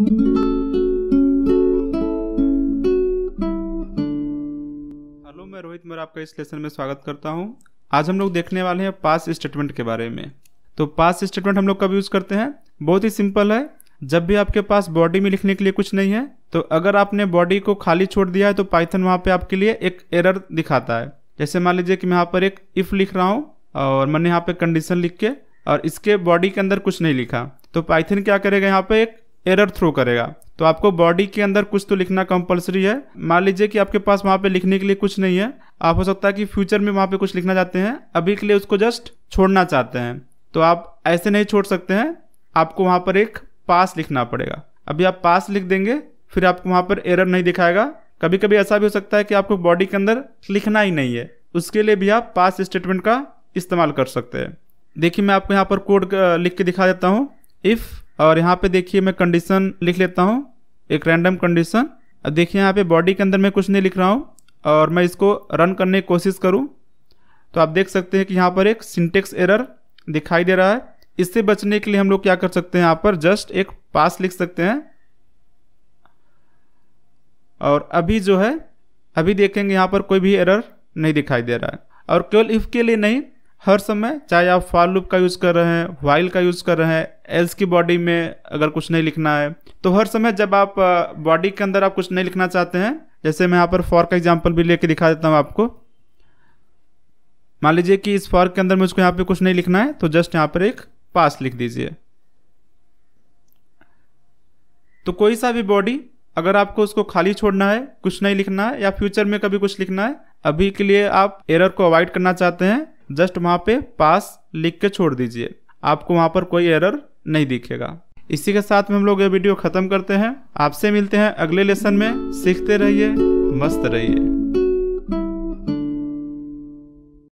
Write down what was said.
hello मैं रोहित मेरा आपका इस लेसन में स्वागत करता हूं आज हम लोग देखने वाले हैं पास स्टेटमेंट के बारे में तो पास स्टेटमेंट हम लोग कब यूज़ करते हैं बहुत ही सिंपल है जब भी आपके पास बॉडी में लिखने के लिए कुछ नहीं है तो अगर आपने बॉडी को खाली छोड़ दिया है तो पाइथन वहाँ पे आपके लिए एक एरर दिखाता है जैसे मान लीजिए कि मैं यहाँ पर एक इफ़ लिख रहा हूँ और मैंने यहाँ पे कंडीशन लिख के और इसके बॉडी के अंदर कुछ नहीं लिखा तो पाइथन क्या करेगा यहाँ पे एक एरर थ्रो करेगा तो आपको बॉडी के अंदर कुछ तो लिखना कंपलसरी है मान लीजिए कि आपके पास वहां पे लिखने के लिए कुछ नहीं है आप हो सकता है कि फ्यूचर में वहां पे कुछ लिखना चाहते हैं अभी के लिए उसको जस्ट छोड़ना चाहते हैं तो आप ऐसे नहीं छोड़ सकते हैं आपको वहां पर एक पास लिखना पड़ेगा अभी आप पास लिख देंगे फिर आपको वहां पर एरर नहीं दिखाएगा कभी कभी ऐसा भी हो सकता है कि आपको बॉडी के अंदर लिखना ही नहीं है उसके लिए भी आप पास स्टेटमेंट का इस्तेमाल कर सकते हैं देखिए मैं आपको यहाँ पर कोड लिख के दिखा देता हूँ इफ़ और यहाँ पे देखिए मैं कंडीशन लिख लेता हूँ एक रैंडम कंडीशन देखिए यहाँ पे बॉडी के अंदर मैं कुछ नहीं लिख रहा हूँ और मैं इसको रन करने की कोशिश करूँ तो आप देख सकते हैं कि यहाँ पर एक सिंटेक्स एरर दिखाई दे रहा है इससे बचने के लिए हम लोग क्या कर सकते हैं यहाँ पर जस्ट एक पास लिख सकते हैं और अभी जो है अभी देखेंगे यहाँ पर कोई भी एरर नहीं दिखाई दे रहा है और केवल इफ़ के लिए नहीं हर समय चाहे आप फॉल लूप का यूज़ कर रहे हैं वाइल का यूज़ कर रहे हैं एल्स की बॉडी में अगर कुछ नहीं लिखना है तो हर समय जब आप बॉडी के अंदर आप कुछ नहीं लिखना चाहते हैं जैसे मैं यहाँ पर फॉर का एग्जाम्पल भी लेके दिखा देता हूँ आपको मान लीजिए कि इस फॉर के अंदर मुझको यहाँ पे कुछ नहीं लिखना है तो जस्ट यहाँ पर एक पास लिख दीजिए तो कोई सा भी बॉडी अगर आपको उसको खाली छोड़ना है कुछ नहीं लिखना है या फ्यूचर में कभी कुछ लिखना है अभी के लिए आप एरर को अवॉइड करना चाहते हैं जस्ट वहाँ पे पास लिख के छोड़ दीजिए आपको वहाँ पर कोई एरर नहीं दिखेगा इसी के साथ में हम लोग ये वीडियो ख़त्म करते हैं आपसे मिलते हैं अगले लेसन में सीखते रहिए मस्त रहिए